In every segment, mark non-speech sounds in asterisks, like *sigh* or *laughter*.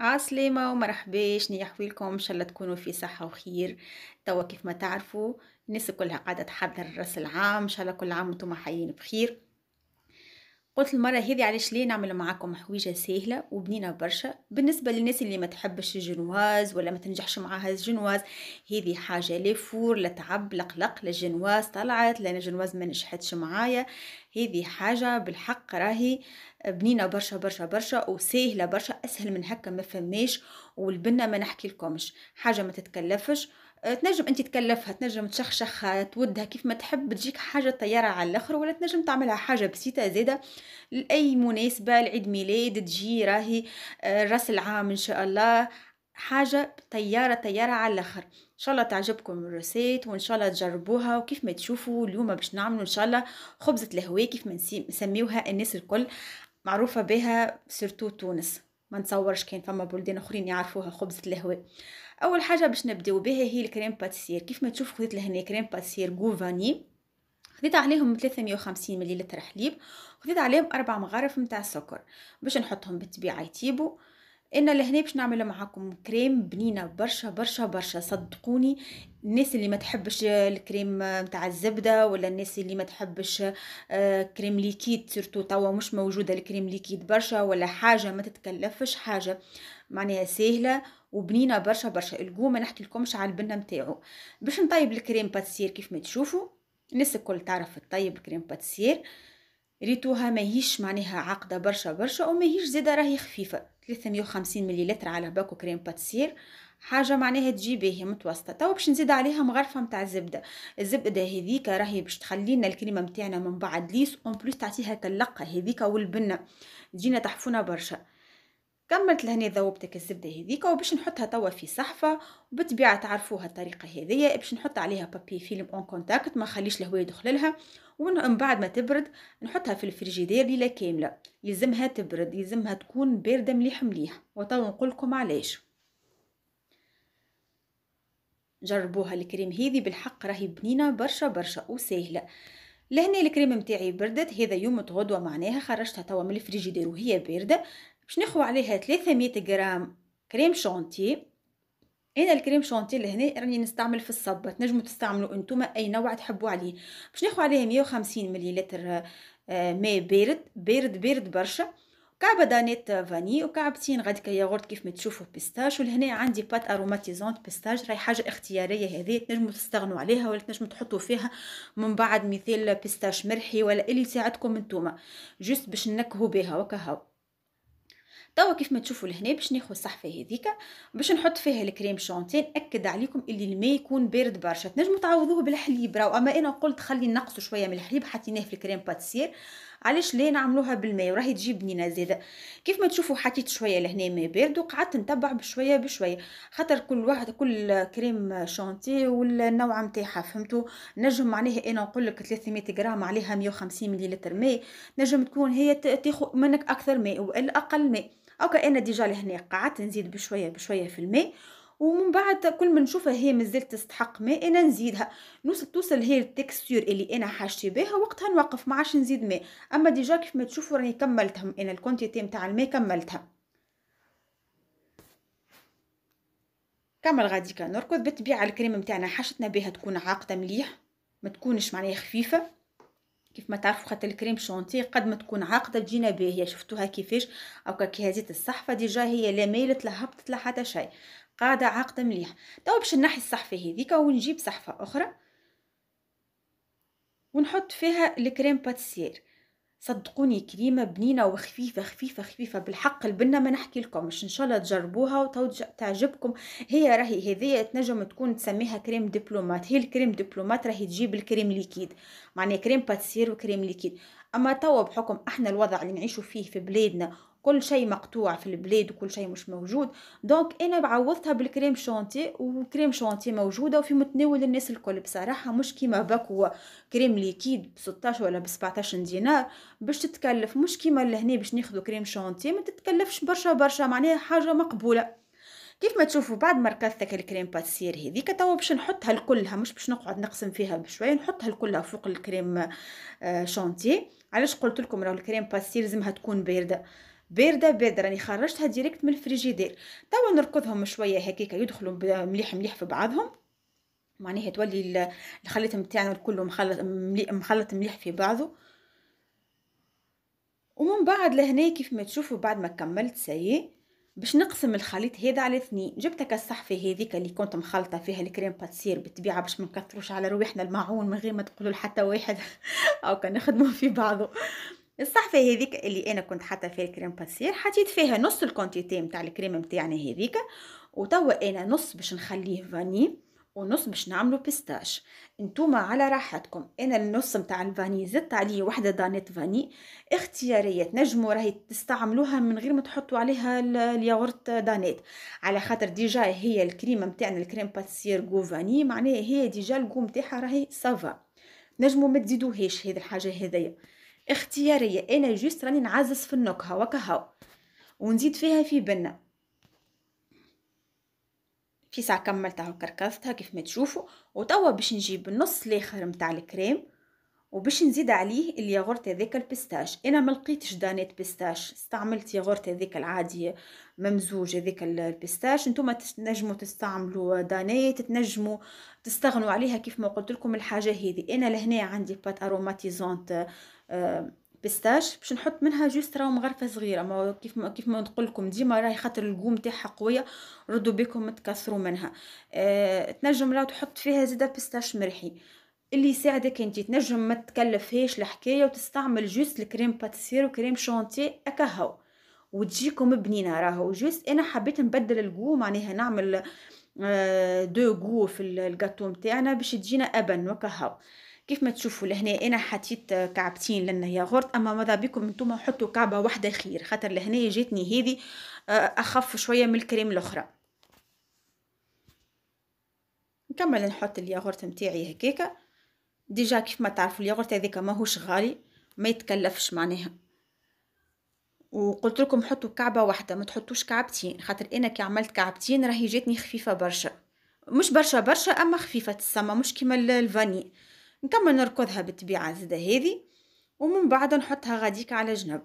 عسلامة ومرحبا شنو يحويلكم ان شاء الله تكونوا في صحة وخير توا كيف ما تعرفوا الناس كلها قاعدة تحضر راس العام ان شاء الله كل عام وانتم حيين بخير قلت المرة هذه علاش ليه نعمل معاكم حويجة سهلة وبنينة برشا بالنسبة للناس اللي ما تحبش الجنواز ولا ما تنجحش معاها الجنواز هذه حاجة لا فور لا تعب لا قلق لا الجنواز طلعت لا الجنواز ما نجحتش معايا هذه حاجة بالحق راهي بنينة برشا برشا برشا وسهلة برشا أسهل من هكا ما فماش والبنة ما نحكي لكمش حاجة ما تتكلفش أه، تنجم انت تكلفها تنجم تشخشخها تودها كيف ما تحب تجيك حاجه طياره على الاخر ولا تنجم تعملها حاجه بسيطه زاده لاي مناسبه لعيد ميلاد تجي راهي أه، راس العام ان شاء الله حاجه طياره طياره على الاخر ان شاء الله تعجبكم الريسيت وان شاء الله تجربوها وكيف ما تشوفوا اليوم باش نعملوا ان شاء الله خبزه الهواء كيف ما نسميوها الناس الكل معروفه بها سورتو تونس ما نتصورش كاين فما بلدان اخرين يعرفوها خبزه الهواء اول حاجه باش نبداو بها هي الكريم باتسير كيف ما تشوف خديت لهنا كريم باتسير جو خديت عليهم 350 ملل حليب خديت عليهم اربع مغارف نتاع السكر باش نحطهم بالطبيعه يطيبوا انا لهنا باش نعمل معاكم كريم بنينه برشا برشا برشا صدقوني الناس اللي ما تحبش الكريم نتاع الزبده ولا الناس اللي ما تحبش آه، كريم ليكيد سورتو توا مش موجوده الكريم ليكيد برشا ولا حاجه ما تتكلفش حاجه معناها سهله وبنينه برشا برشا الجو ما نحكي لكمش على البنه نتاعو باش نطيب الكريم باتسير كيف ما تشوفوا الناس الكل تعرف تطيب كريم باتسير ريتوها ماهيش معناها عقده برشا برشا وماهيش زاده راهي خفيفه 350 مليلتر على باكو كريم باتسير حاجه معناها تجي باهيه متوسطه توا باش نزيد عليها مغرفه نتاع الزبده الزبده هذيك راهي باش تخلينا الكريمه نتاعنا من بعد ليس اون بلوس تعطيها كاللقه هذيك والبنه تجينا تحفونه برشا كملت لهنا ذوبتك الزبدة هذيك وباش نحطها توا في صحفة وبالطبيعة تعرفوها الطريقة هذية باش نحط عليها بابي فيلم اون كونتاكت ما نخليش الهواء يدخللها ومن بعد ما تبرد نحطها في الفريجيدير ليلة كاملة يلزمها تبرد يلزمها تكون باردة مليح مليح وتوا نقولكم علاش جربوها الكريم هذي بالحق راهي بنينة برشا برشا وسهلة لهنا الكريم متاعي بردت هذا يوم تغدوة معناها خرجتها توا من الفريجيدير وهي بارده باش نخوى عليها 300 غرام كريم شونتي انا الكريم شونتي لهنا راني نستعمل في الصبة تنجموا تستعملوا انتم اي نوع تحبوا عليه باش ناخذ عليها 150 مليلتر آه، ماء بارد بارد بارد برشا كعبه دانيت فاني وكعبتين غدكه ياغورت كيف ما تشوفوا بيستاش ولهنا عندي بات اروماتيزونت بيستاش راهي حاجه اختياريه هذه تنجموا تستغنوا عليها ولا تنجموا تحطوا فيها من بعد مثال بيستاش مرحي ولا اللي يساعدكم انتوما جست باش نكهوا بها وكهو توا كيف ما تشوفوا لهنا باش ناخذ الصحفه هذيك باش نحط فيها الكريم شونتي ناكد عليكم اللي الماء يكون بارد برشا تنجموا تعوضوه بالحليب راهو اما انا قلت خلي نقصوا شويه من الحليب حطيناه في الكريم باتسير علاش ليه نعملوها بالماء وراهي تجي بنينه زاده كيف ما تشوفوا حطيت شويه لهنا ماء بارد وقعدت نتبع بشويه بشويه خاطر كل واحد كل كريم شونتي والنوع نتاعها فهمتوا نجم معناها انا نقول لك 300 غرام عليها 150 مليلتر ماء نجم تكون هي تاخذ منك اكثر ماء والاقل اقل ماء اوكا انا ديجا لهنا قعدت نزيد بشويه بشويه في الماء ومن بعد كل ما نشوفها هي مازالت تستحق ماء انا نزيدها نوصل توصل هي التكستور اللي انا حاجتي بها وقتها نوقف ما عادش نزيد ماء اما ديجا كيف ما تشوفوا راني كملتهم انا الكونتيتي نتاع الماء كملتها كمل غادي كنركض بالطبيعه الكريمه نتاعنا حاجتنا بها تكون عاقده مليح ما تكونش معناها خفيفه كيف ما تعرفوا خاطر الكريم شونتي قد ما تكون عاقده تجينا باهيه شفتوها كيفاش او كي هزيت الصحفه ديجا هي لا ميلت لا هبطت لا حتى شيء قاعده عاقده مليح توا باش نحي الصحفه هذيك ونجيب صحفه اخرى ونحط فيها الكريم باتسير صدقوني كريمة بنينة وخفيفة خفيفة خفيفة بالحق البنة ما نحكي لكم مش إن شاء الله تجربوها وتعجبكم هي راهي هذية تنجم تكون تسميها كريم دبلومات هي الكريم دبلومات راهي تجيب الكريم ليكيد معناها كريم باتسير وكريم ليكيد أما توا بحكم احنا الوضع اللي نعيشوا فيه في بلادنا كل شيء مقطوع في البلاد وكل شيء مش موجود دونك انا بعوضتها بالكريم شانتي وكريم شانتي موجوده وفي متناول الناس الكل بصراحه مش كيما باكو كريم ليكيد ب 16 ولا ب 17 دينار باش تتكلف مش كيما لهنا باش ناخذ كريم شانتي ما تتكلفش برشا برشا معناها حاجه مقبوله كيف ما تشوفوا بعد ما ركزتك الكريم باتسير هذيك توا باش نحطها الكلها مش باش نقعد نقسم فيها بشويه نحطها الكلها فوق الكريم آه، شانتي علاش قلت لكم راهو الكريم باتسير لازمها تكون بارده بارده بارده راني خرجتها ديريكت من الفريجيدير توا نركضهم شويه هكاك يدخلوا مليح مليح في بعضهم معناها تولي الخليط نتاعنا الكل مخلط مخلط مليح في بعضه ومن بعد لهنا كيف ما تشوفوا بعد ما كملت سي باش نقسم الخليط هذا على اثنين جبتك الصحفه هذيك اللي كنت مخلطه فيها الكريم باتسير بالطبيعه باش ما نكثروش على روحنا المعون من غير ما تقولوا لحتى واحد *laughs* او كان نخدموا في بعضه الصحفه هذيك اللي انا كنت حاطه فيها الكريم باسير حطيت فيها نص الكونتيتي نتاع الكريمه نتاعنا هذيك وتوا انا نص باش نخليه فاني ونص باش نعملو بيستاش نتوما على راحتكم انا النص نتاع الفاني زدت عليه وحده دانيت فاني اختياريه تنجموا راهي تستعملوها من غير ما تحطوا عليها الياغورت دانيت على خاطر ديجا هي الكريمه نتاعنا الكريم باتسير جو فاني معناها هي ديجا الجو نتاعها راهي سافا نجموا ما تزيدوهاش هذه الحاجه هذيا اختياريه انا جوست راني نعزز في النكهه وكهو ونزيد فيها في بنه في ساعه كملتها وكركزتها كيف ما تشوفوا وتوا باش نجيب النص الاخر نتاع الكريم وباش نزيد عليه الياغورت هذاك البيستاش انا ما لقيتش دانيت بيستاش استعملت ياغورت هذاك العادي ممزوج هذاك البيستاش نتوما تنجموا تستعملوا دانيت تنجموا تستغنوا عليها كيف ما قلت لكم الحاجه هذه انا لهنا عندي بات اروماتيزونت آه، بيستاش باش نحط منها جوست راه مغرفه صغيره ما كيف ما كيف ما نقول لكم ديما راهي خاطر القوم تاعها قويه ردوا بكم تكسروا منها أه تنجم راهو تحط فيها زيدا بيستاش مرحي اللي يساعدك انت تنجم ما تكلفهاش الحكايه وتستعمل جوست الكريم باتيسير وكريم شونتي اكهو وتجيكم بنينه راهو جوست انا حبيت نبدل الجو معناها نعمل آه، دو جو في الجاتو نتاعنا باش تجينا ابن وكهو كيف ما تشوفوا لهنا انا حطيت كعبتين لان هي غرط اما ماذا بكم نتوما حطوا كعبه واحده خير خاطر لهنا جاتني هذه آه، اخف شويه من الكريم الاخرى نكمل نحط الياغورت نتاعي هكاكا ديجا كيف ما تعرفوا الياغورت هذيك ماهوش غالي ما يتكلفش معناها وقلت لكم حطوا كعبه واحده ما تحطوش كعبتين خاطر انا كي عملت كعبتين راهي جاتني خفيفه برشا مش برشا برشا اما خفيفه السما مش كيما الفاني نكمل نركضها بالطبيعة زاده هذه ومن بعد نحطها غاديك على جنب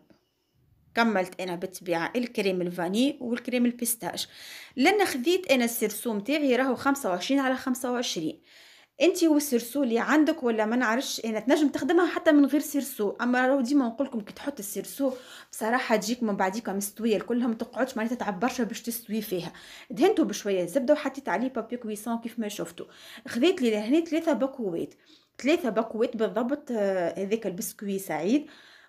كملت انا بالطبيعه الكريم الفاني والكريم البيستاش لان خذيت انا السرسو نتاعي راهو 25 على 25 انت والسرسو اللي عندك ولا ما نعرفش انا تنجم تخدمها حتى من غير سرسو اما راهو ديما نقول لكم كي تحط السرسو بصراحه تجيك من بعديك مستويه الكلها تقعدش معناتها تعب برشا باش تستوي فيها دهنته بشويه زبده وحطيت عليه بابي كويسون كيف ما شفتوا خذيت لي لهنا ثلاثه بكوات ثلاثة بقوات بالضبط آه، هذاك البسكوي سعيد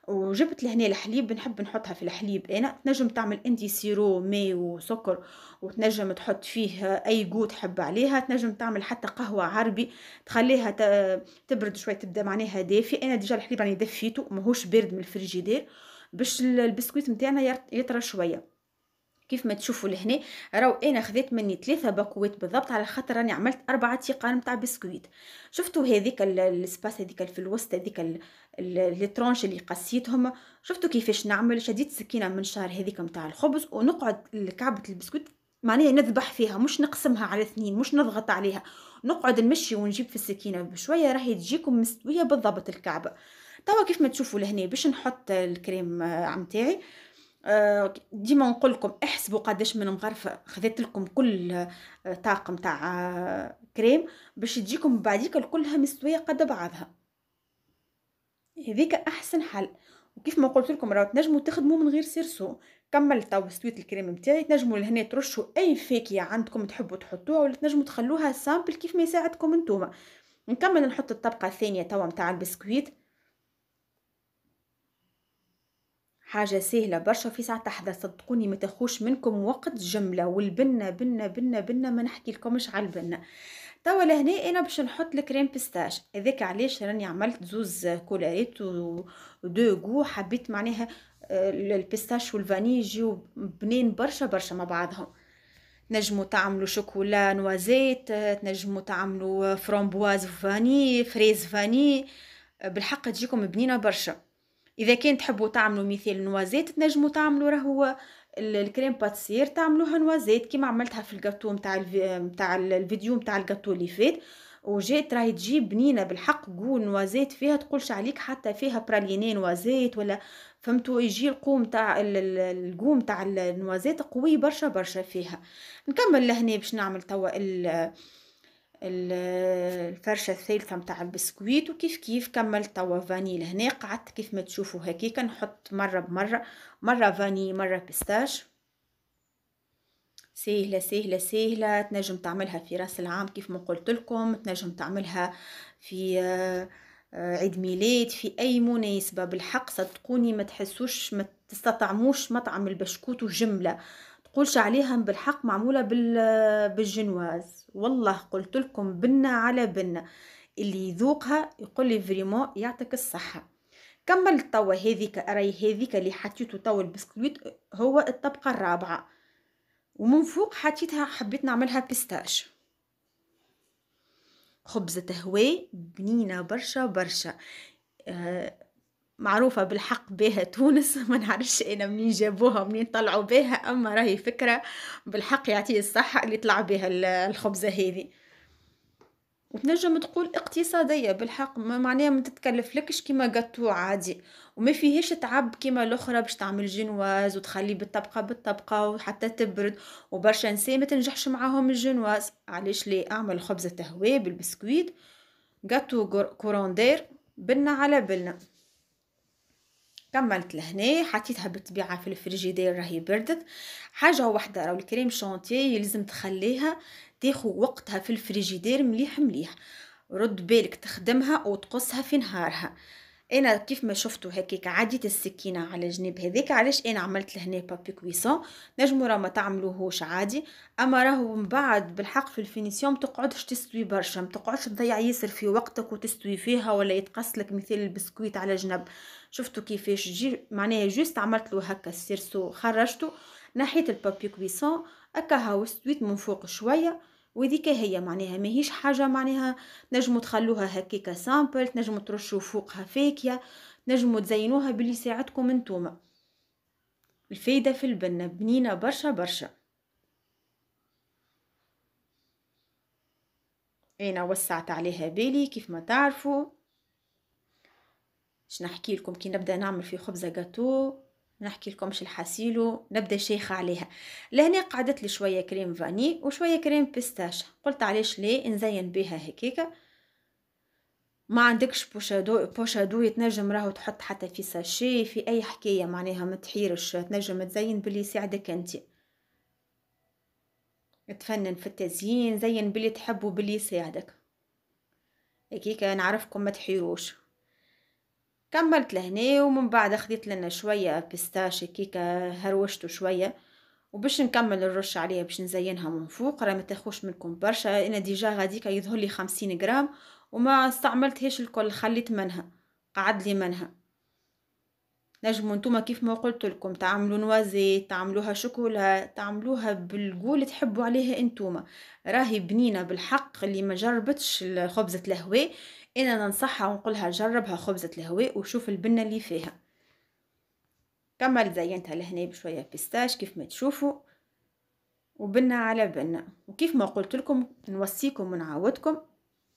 وجبت لهنا الحليب نحب نحطها في الحليب انا تنجم تعمل انت سيرو ماء وسكر وتنجم تحط فيه آه، اي جو تحب عليها تنجم تعمل حتى قهوه عربي تخليها تبرد شويه تبدا معناها دافي انا ديجا الحليب راني دفيته ماهوش بارد من الفريجيدير باش البسكويت نتاعنا يطرى شويه كيف ما تشوفوا لهنا راهو انا خذيت مني ثلاثه باكوات بالضبط على خاطر راني عملت اربعه تيقان نتاع بسكويت شفتوا هذيك السباس هذيك في الوسط هذيك لي ترونش اللي قصيتهم شفتوا كيفاش نعمل شديت سكينه من شهر هذيك نتاع الخبز ونقعد كعبه البسكويت معناها نذبح فيها مش نقسمها على اثنين مش نضغط عليها نقعد نمشي ونجيب في السكينه بشويه راهي تجيكم مستويه بالضبط الكعبه توا كيف ما تشوفوا لهنا باش نحط الكريم نتاعي آه آه، ديما نقول لكم احسبوا قداش من مغرفه خذيت لكم كل آه، طاقم تاع آه، كريم باش تجيكم بعديك كلها مستويه قد بعضها هذيك احسن حل وكيف ما قلت لكم راه تنجموا تخدموا من غير سيرسو كملت توا سويت الكريم نتاعي تنجموا لهنا ترشوا اي فاكهه عندكم تحبوا تحطوها ولا تنجموا تخلوها سامبل كيف ما يساعدكم نتوما نكمل نحط الطبقه الثانيه توا نتاع البسكويت حاجة سهلة برشا في ساعة تحدث صدقوني ما تاخوش منكم وقت جملة والبنة بنة بنة بنة ما نحكي لكمش على البنة توا لهنا انا باش نحط الكريم بيستاش هذاك علاش راني عملت زوز كولاريت ودو جو حبيت معناها آه، البيستاش والفاني يجيو بنين برشا برشا مع بعضهم تنجموا تعملوا شوكولا نوازيت تنجموا تعملوا فرامبواز فاني فريز فاني بالحق تجيكم بنينه برشا اذا كان تحبوا تعملوا مثال نوازيت تنجموا تعملوا راهو الكريم باتسير تعملوها نوازيت كيما عملتها في الجاتو نتاع نتاع الفيديو نتاع الجاتو اللي فات وجات راهي تجي بنينه بالحق قول نوازيت فيها تقولش عليك حتى فيها برالينين نوازيت ولا فهمتوا يجي القوم تاع القوم تاع النوازيت قوي برشا برشا فيها نكمل لهنا باش نعمل توا الفرشه الثالثه نتاع البسكويت وكيف كيف كملت توا فاني لهنا قعدت كيف ما تشوفوا هكيكا نحط مره بمره مره فاني مره بيستاش سهلة سهلة سهلة تنجم تعملها في راس العام كيف ما قلت لكم تنجم تعملها في آه، عيد ميلاد في اي مناسبه بالحق صدقوني ما تحسوش ما تستطعموش مطعم البشكوت وجمله قولش عليها بالحق معموله بالجنواز والله قلت لكم بنه على بنه اللي يذوقها يقول لي فريمون يعطيك الصحه كملت توا هذيك راي هذيك اللي حطيته توا البسكويت هو الطبقه الرابعه ومن فوق حطيتها حبيت نعملها بيستاش خبزة هواي بنينة برشا برشا آه معروفة بالحق بها تونس *laughs* ما نعرفش أنا منين جابوها منين طلعوا بها أما راهي فكرة بالحق يعطيه الصحة اللي طلع بها الخبزة هذه وتنجم تقول اقتصادية بالحق ما معناها ما تتكلفلكش كيما قطو عادي وما فيهش تعب كيما الاخرى باش تعمل جنواز وتخلي بالطبقة بالطبقة وحتى تبرد وبرشا نسي ما تنجحش معاهم الجنواز علاش لي اعمل خبزة تهوي بالبسكويت قطو كوروندير بنا على بلنا كملت لهنا حطيتها بالطبيعه في الفريجيدير راهي بردت حاجه واحده راهو الكريم شانتيه يلزم تخليها تاخذ وقتها في الفريجيدير مليح مليح رد بالك تخدمها وتقصها في نهارها انا كيف ما شفتوا هكاك عديت السكينه على جنب هذيك علاش انا عملت لهنا بابي كويسون نجمو راه ما تعملوهوش عادي اما راهو من بعد بالحق في الفينيسيون ما تقعدش تستوي برشا ما تقعدش تضيع ياسر في وقتك وتستوي فيها ولا يتقص لك مثل البسكويت على جنب شفتوا كيفاش جي معناها جوست عملت له هكا السيرسو خرجته ناحيه البابي كويسون هكا هاو استويت من فوق شويه وذيك هي معناها ماهيش حاجه معناها نجمو تخلوها هكيكا سامبل تنجمو ترشو فوقها فاكيا نجمو تزينوها باللي يساعدكم نتوما الفايده في البنه بنينه برشا برشا انا وسعت عليها بالي كيف ما تعرفوا باش نحكي لكم كي نبدا نعمل في خبزه جاتو نحكي شو الحاسيلو نبدا شيخة عليها لهنا قعدت لي شوية كريم فاني وشوية كريم بيستاشا قلت علاش ليه نزين بيها هكيكا ما عندكش بوشادو بوشادو يتنجم راهو تحط حتى في ساشي في اي حكايه معناها ما تحيرش تنجم تزين باللي يساعدك انت تفنن في التزيين زين باللي تحبه باللي يساعدك هكيك نعرفكم ما تحيروش كملت لهنا ومن بعد خديت لنا شوية بيستاش كيكا آه، هروشته شوية وباش نكمل الرش عليها باش نزينها من فوق راه ما تاخوش منكم برشا انا ديجا غاديكا يظهر لي 50 غرام وما استعملتهاش الكل خليت منها قعد لي منها نجموا نتوما كيف ما قلت لكم تعملوا نوازي تعملوها شوكولا تعملوها بالقول تحبوا عليها انتوما راهي بنينه بالحق اللي ما جربتش خبزه لهوي انا ننصحها ونقولها جربها خبزة الهواء وشوف البنة اللي فيها كمل زينتها لهنا بشوية بيستاش كيف ما تشوفوا وبنة على بنة وكيف ما قلت لكم نوصيكم ونعاودكم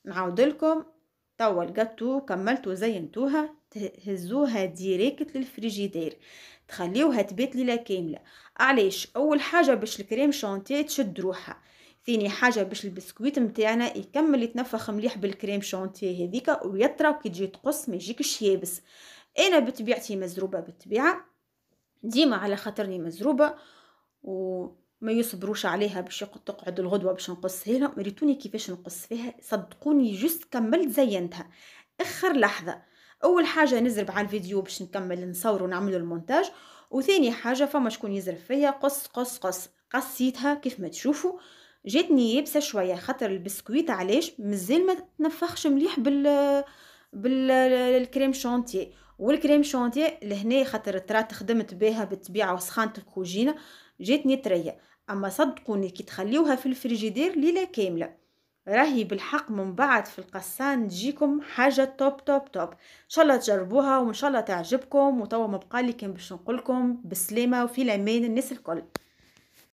نعود لكم توا الجاتو كملتوا زينتوها تهزوها ديريكت للفريجيدير تخليوها تبات ليله كامله علاش اول حاجه باش الكريم شانتيه تشد روحها ثاني حاجه باش البسكويت نتاعنا يكمل يتنفخ مليح بالكريم شونتيه هذيك ويطرى وكي تجي تقص ما يجيكش يابس انا بطبيعتي مزروبه بالطبيعه ديما على خاطرني مزروبه و ما يصبروش عليها باش تقعد الغدوه باش نقص لهم ريتوني كيفاش نقص فيها صدقوني جست كملت زينتها اخر لحظه اول حاجه نزرب على الفيديو باش نكمل نصور ونعمل المونتاج وثاني حاجه فما شكون يزرب فيا قص قص قص قصيتها كيف ما تشوفوا جاتني يابسه شويه خاطر البسكويت علاش مازال ما تنفخش مليح بال بالكريم شانتيه والكريم شانتيه لهنا خاطر ترات خدمت بها بالطبيعه وسخانه الكوجينه جاتني طريه اما صدقوني كي تخليوها في الفريجيدير ليله كامله راهي بالحق من بعد في القصان تجيكم حاجه توب توب توب ان شاء الله تجربوها وان شاء الله تعجبكم وتوا ما بقالي كان باش نقولكم بالسلامه وفي الامان الناس الكل